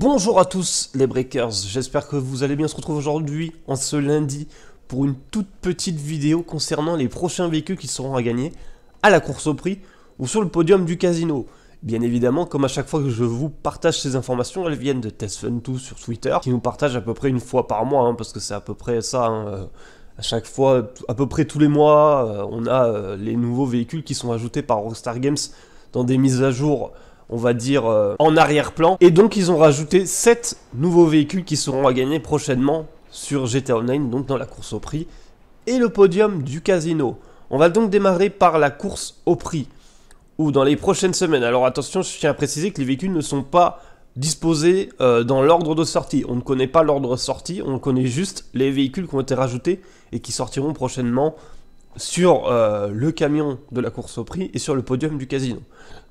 Bonjour à tous les Breakers, j'espère que vous allez bien. On se retrouve aujourd'hui, en ce lundi, pour une toute petite vidéo concernant les prochains véhicules qui seront à gagner à la course au prix ou sur le podium du casino. Bien évidemment, comme à chaque fois que je vous partage ces informations, elles viennent de TestFun2 sur Twitter, qui nous partage à peu près une fois par mois, hein, parce que c'est à peu près ça. Hein. à chaque fois, à peu près tous les mois, euh, on a euh, les nouveaux véhicules qui sont ajoutés par Rockstar Games dans des mises à jour on va dire, euh, en arrière-plan. Et donc, ils ont rajouté 7 nouveaux véhicules qui seront à gagner prochainement sur GTA Online, donc dans la course au prix, et le podium du casino. On va donc démarrer par la course au prix, ou dans les prochaines semaines. Alors attention, je tiens à préciser que les véhicules ne sont pas disposés euh, dans l'ordre de sortie. On ne connaît pas l'ordre de sortie, on connaît juste les véhicules qui ont été rajoutés et qui sortiront prochainement sur euh, le camion de la course au prix et sur le podium du casino.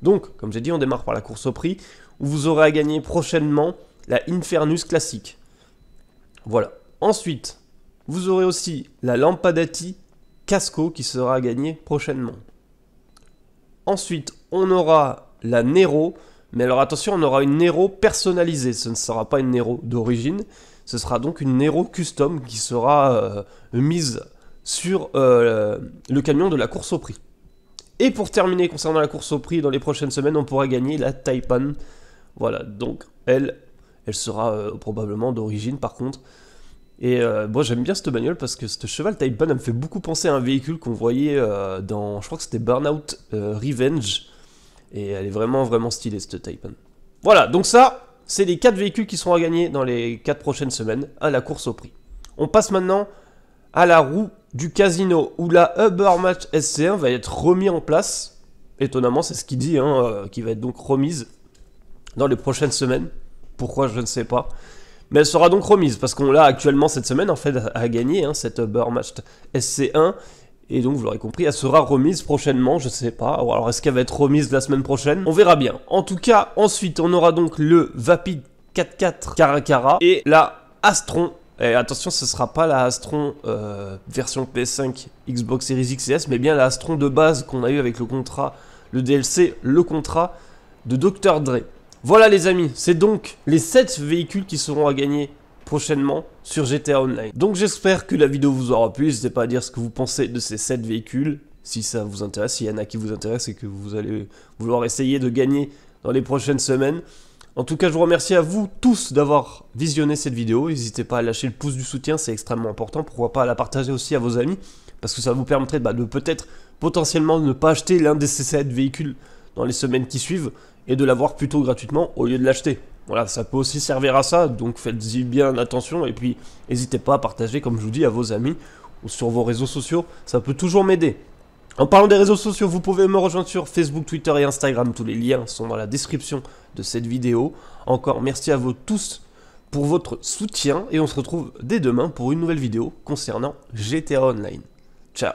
Donc, comme j'ai dit, on démarre par la course au prix, où vous aurez à gagner prochainement la Infernus classique. Voilà. Ensuite, vous aurez aussi la Lampadati Casco qui sera à gagner prochainement. Ensuite, on aura la Nero, mais alors attention, on aura une Nero personnalisée, ce ne sera pas une Nero d'origine, ce sera donc une Nero custom qui sera euh, mise sur euh, le camion de la course au prix. Et pour terminer concernant la course au prix, dans les prochaines semaines, on pourra gagner la Taipan. Voilà, donc elle, elle sera euh, probablement d'origine par contre. Et euh, moi j'aime bien cette bagnole parce que ce cheval Taipan elle me fait beaucoup penser à un véhicule qu'on voyait dans, je crois que c'était Burnout Revenge. Et elle est vraiment vraiment stylée cette Taipan. Voilà, donc ça, c'est les 4 véhicules qui seront à gagner dans les 4 prochaines semaines à la course au prix. On passe maintenant à la roue du casino où la Uber Match SC1 va être remis en place. Étonnamment, c'est ce qu'il dit, hein, euh, qui va être donc remise dans les prochaines semaines. Pourquoi, je ne sais pas. Mais elle sera donc remise, parce qu'on l'a actuellement cette semaine, en fait, à gagner, hein, cette Ubermatch Match SC1. Et donc, vous l'aurez compris, elle sera remise prochainement, je ne sais pas. alors, est-ce qu'elle va être remise la semaine prochaine On verra bien. En tout cas, ensuite, on aura donc le Vapid 4-4 Caracara et la Astron et attention, ce ne sera pas la Astron euh, version PS5, Xbox Series X S, mais bien la Astron de base qu'on a eu avec le contrat, le DLC, le contrat de Dr. Dre. Voilà les amis, c'est donc les 7 véhicules qui seront à gagner prochainement sur GTA Online. Donc j'espère que la vidéo vous aura plu, n'hésitez pas à dire ce que vous pensez de ces 7 véhicules, si ça vous intéresse, s'il y en a qui vous intéresse et que vous allez vouloir essayer de gagner dans les prochaines semaines. En tout cas, je vous remercie à vous tous d'avoir visionné cette vidéo. N'hésitez pas à lâcher le pouce du soutien, c'est extrêmement important. Pourquoi pas à la partager aussi à vos amis, parce que ça vous permettrait bah, de peut-être potentiellement ne pas acheter l'un des C7 véhicules dans les semaines qui suivent et de l'avoir plutôt gratuitement au lieu de l'acheter. Voilà, ça peut aussi servir à ça, donc faites-y bien attention et puis n'hésitez pas à partager, comme je vous dis, à vos amis ou sur vos réseaux sociaux, ça peut toujours m'aider. En parlant des réseaux sociaux, vous pouvez me rejoindre sur Facebook, Twitter et Instagram. Tous les liens sont dans la description de cette vidéo. Encore merci à vous tous pour votre soutien et on se retrouve dès demain pour une nouvelle vidéo concernant GTA Online. Ciao